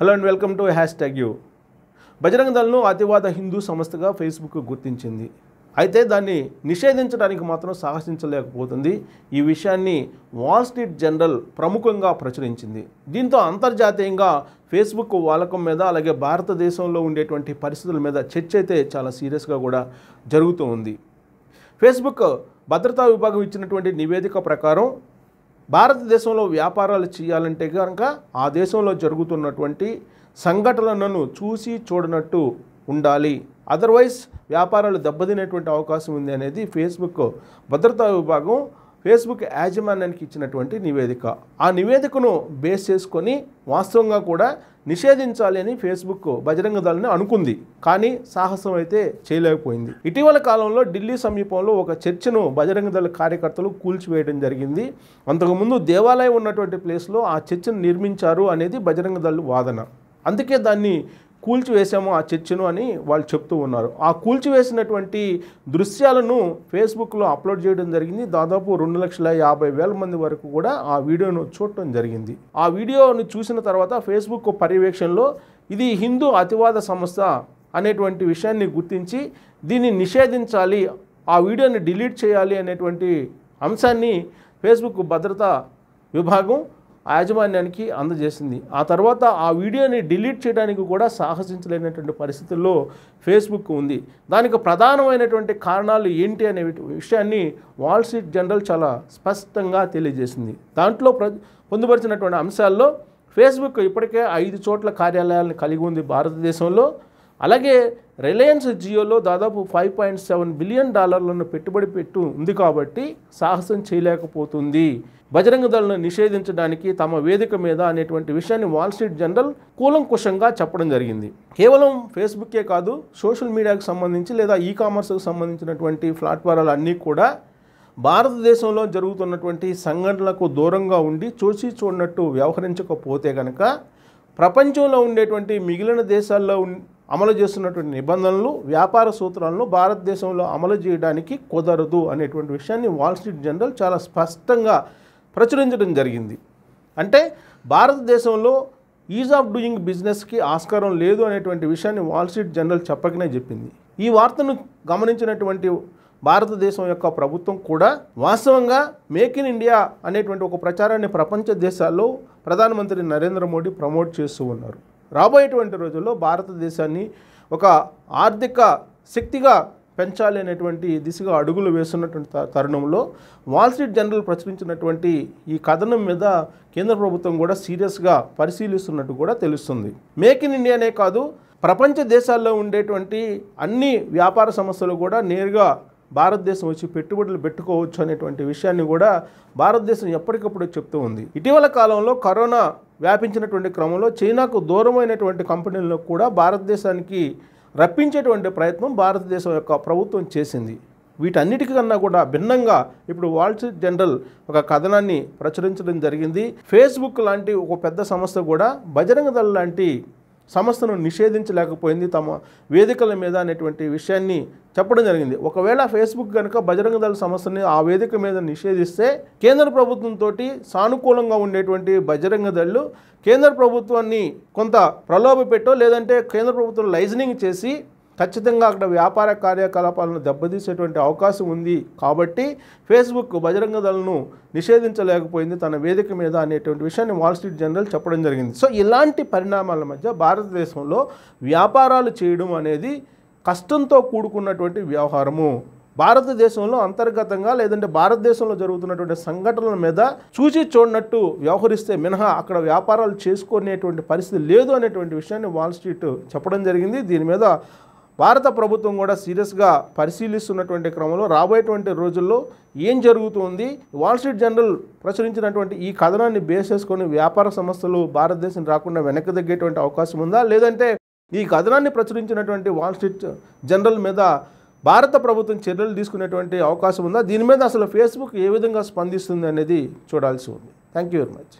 hello and welcome to hashtag U Bajrang దళ్ను అతివాద హిందూ సంస్థగా ఫేస్బుక్ గుర్తించింది అయితే దాన్ని నిషేధించడానికి మాత్రం సాహసించలేకపోతుంది ఈ విషయాన్ని వాల్ స్ట్రీట్ జనరల్ ప్రముఖంగా ప్రచురించింది దీంతో అంతర్జాతీయంగా ఫేస్బుక్ వాలకం మీద అలాగే భారతదేశంలో ఉండేటువంటి పరిస్థితుల మీద చర్చ అయితే చాలా సీరియస్గా కూడా జరుగుతూ ఉంది ఫేస్బుక్ భద్రతా విభాగం ఇచ్చినటువంటి నివేదిక ప్రకారం భారతదేశంలో వ్యాపారాలు చేయాలంటే కనుక ఆ దేశంలో జరుగుతున్నటువంటి సంఘటనలను చూసి చూడనట్టు ఉండాలి అదర్వైజ్ వ్యాపారాలు దెబ్బతినేటువంటి అవకాశం ఉంది అనేది ఫేస్బుక్ భద్రతా విభాగం ఫేస్బుక్ యాజమాన్యానికి ఇచ్చినటువంటి నివేదిక ఆ నివేదికను బేస్ చేసుకొని వాస్తవంగా కూడా నిషేధించాలి అని ఫేస్బుక్ బజరంగ దళని అనుకుంది కానీ సాహసం అయితే చేయలేకపోయింది ఇటీవల కాలంలో ఢిల్లీ సమీపంలో ఒక చర్చను బజరంగ దళ కార్యకర్తలు కూల్చివేయడం జరిగింది అంతకుముందు దేవాలయం ఉన్నటువంటి ప్లేస్లో ఆ చర్చను నిర్మించారు అనేది బజరంగ దళ వాదన అందుకే దాన్ని కూల్చివేసాము ఆ చర్చను అని వాళ్ళు చెప్తూ ఉన్నారు ఆ కూల్చివేసినటువంటి దృశ్యాలను ఫేస్బుక్లో అప్లోడ్ చేయడం జరిగింది దాదాపు రెండు లక్షల యాభై వేల మంది వరకు కూడా ఆ వీడియోను చూడటం జరిగింది ఆ వీడియోను చూసిన తర్వాత ఫేస్బుక్ పర్యవేక్షణలో ఇది హిందూ అతివాద సంస్థ అనేటువంటి విషయాన్ని గుర్తించి దీన్ని నిషేధించాలి ఆ వీడియోని డిలీట్ చేయాలి అనేటువంటి అంశాన్ని ఫేస్బుక్ భద్రతా విభాగం యాజమాన్యానికి అందజేసింది ఆ తర్వాత ఆ వీడియోని డిలీట్ చేయడానికి కూడా సాహసించలేనటువంటి పరిస్థితుల్లో ఫేస్బుక్ ఉంది దానికి ప్రధానమైనటువంటి కారణాలు ఏంటి అనే విషయాన్ని వాల్ స్ట్రీట్ జనరల్ చాలా స్పష్టంగా తెలియజేసింది దాంట్లో ప్ర పొందుపరిచినటువంటి అంశాల్లో ఫేస్బుక్ ఇప్పటికే ఐదు చోట్ల కార్యాలయాలను కలిగి ఉంది భారతదేశంలో అలాగే రిలయన్స్ జియోలో దాదాపు ఫైవ్ పాయింట్ సెవెన్ బిలియన్ డాలర్లను పెట్టుబడి పెట్టు ఉంది కాబట్టి సాహసం చేయలేకపోతుంది బజరంగ దళను నిషేధించడానికి తమ వేదిక మీద అనేటువంటి విషయాన్ని వాల్ స్ట్రీట్ జనరల్ కూలంకుషంగా చెప్పడం జరిగింది కేవలం ఫేస్బుక్కే కాదు సోషల్ మీడియాకు సంబంధించి లేదా ఈ కామర్స్కు సంబంధించినటువంటి ప్లాట్ఫారాలు అన్నీ కూడా భారతదేశంలో జరుగుతున్నటువంటి సంఘటనలకు దూరంగా ఉండి చూసి చూడనట్టు వ్యవహరించకపోతే కనుక ప్రపంచంలో ఉండేటువంటి మిగిలిన దేశాల్లో అమలు చేస్తున్నటువంటి నిబంధనలు వ్యాపార సూత్రాలను భారతదేశంలో అమలు చేయడానికి కుదరదు అనేటువంటి విషయాన్ని వాల్ స్ట్రీట్ జనరల్ చాలా స్పష్టంగా ప్రచురించడం జరిగింది అంటే భారతదేశంలో ఈజ్ ఆఫ్ డూయింగ్ బిజినెస్కి ఆస్కారం లేదు అనేటువంటి విషయాన్ని వాల్ స్ట్రీట్ జనరల్ చెప్పకనే చెప్పింది ఈ వార్తను గమనించినటువంటి భారతదేశం యొక్క ప్రభుత్వం కూడా వాస్తవంగా మేక్ ఇన్ ఇండియా అనేటువంటి ఒక ప్రచారాన్ని ప్రపంచ దేశాల్లో ప్రధానమంత్రి నరేంద్ర మోడీ ప్రమోట్ చేస్తూ ఉన్నారు రాబోయేటువంటి రోజుల్లో భారతదేశాన్ని ఒక ఆర్థిక శక్తిగా పెంచాలి అనేటువంటి దిశగా అడుగులు వేస్తున్నటువంటి తరుణంలో వాల్స్ట్రీట్ జనరల్ ప్రచురించినటువంటి ఈ కథనం మీద కేంద్ర ప్రభుత్వం కూడా సీరియస్గా పరిశీలిస్తున్నట్టు కూడా తెలుస్తుంది మేక్ ఇన్ ఇండియానే కాదు ప్రపంచ దేశాల్లో ఉండేటువంటి అన్ని వ్యాపార సంస్థలు కూడా నేరుగా భారతదేశం వచ్చి పెట్టుబడులు పెట్టుకోవచ్చు అనేటువంటి విషయాన్ని కూడా భారతదేశం ఎప్పటికప్పుడు చెప్తూ ఉంది ఇటీవల కాలంలో కరోనా వ్యాపించినటువంటి క్రమంలో చైనాకు దూరమైనటువంటి కంపెనీలను కూడా భారతదేశానికి రప్పించేటువంటి ప్రయత్నం భారతదేశం యొక్క ప్రభుత్వం చేసింది వీటన్నిటికన్నా కూడా భిన్నంగా ఇప్పుడు వాల్స్ జనరల్ ఒక కథనాన్ని ప్రచురించడం జరిగింది ఫేస్బుక్ లాంటి ఒక పెద్ద సంస్థ కూడా బజరంగ దళ లాంటి సంస్థను నిషేధించలేకపోయింది తమ వేదికల మీద అనేటువంటి విషయాన్ని చెప్పడం జరిగింది ఒకవేళ ఫేస్బుక్ కనుక బజరంగ దళ సమస్యని ఆ వేదిక మీద నిషేధిస్తే కేంద్ర ప్రభుత్వంతో సానుకూలంగా ఉండేటువంటి బజరంగ దళ్ళు కేంద్ర ప్రభుత్వాన్ని కొంత ప్రలోభ పెట్టో లేదంటే కేంద్ర ప్రభుత్వం లైజనింగ్ చేసి ఖచ్చితంగా అక్కడ వ్యాపార కార్యకలాపాలను దెబ్బతీసేటువంటి అవకాశం ఉంది కాబట్టి ఫేస్బుక్ బజరంగ దళను నిషేధించలేకపోయింది తన వేదిక మీద అనేటువంటి విషయాన్ని వాల్ స్ట్రీట్ జనరల్ చెప్పడం జరిగింది సో ఇలాంటి పరిణామాల మధ్య భారతదేశంలో వ్యాపారాలు చేయడం అనేది కష్టంతో కూడుకున్నటువంటి వ్యవహారము భారతదేశంలో అంతర్గతంగా లేదంటే భారతదేశంలో జరుగుతున్నటువంటి సంఘటనల మీద చూచి చూడనట్టు వ్యవహరిస్తే మినహా అక్కడ వ్యాపారాలు చేసుకునేటువంటి పరిస్థితి లేదు అనేటువంటి విషయాన్ని వాల్ స్ట్రీట్ చెప్పడం జరిగింది దీని మీద భారత ప్రభుత్వం కూడా సీరియస్గా పరిశీలిస్తున్నటువంటి క్రమంలో రాబోయేటువంటి రోజుల్లో ఏం జరుగుతుంది వాల్ స్ట్రీట్ జనరల్ ప్రచురించినటువంటి ఈ కథనాన్ని బేస్ చేసుకొని వ్యాపార సంస్థలు భారతదేశం రాకుండా వెనక్కి తగ్గేటువంటి అవకాశం ఉందా లేదంటే ఈ కథనాన్ని ప్రచురించినటువంటి వాల్ స్ట్రీట్ జనరల్ మీద భారత ప్రభుత్వం చర్యలు తీసుకునేటువంటి అవకాశం ఉందా దీని మీద అసలు ఫేస్బుక్ ఏ విధంగా స్పందిస్తుంది అనేది చూడాల్సి ఉంది థ్యాంక్ యూ వెరీ మచ్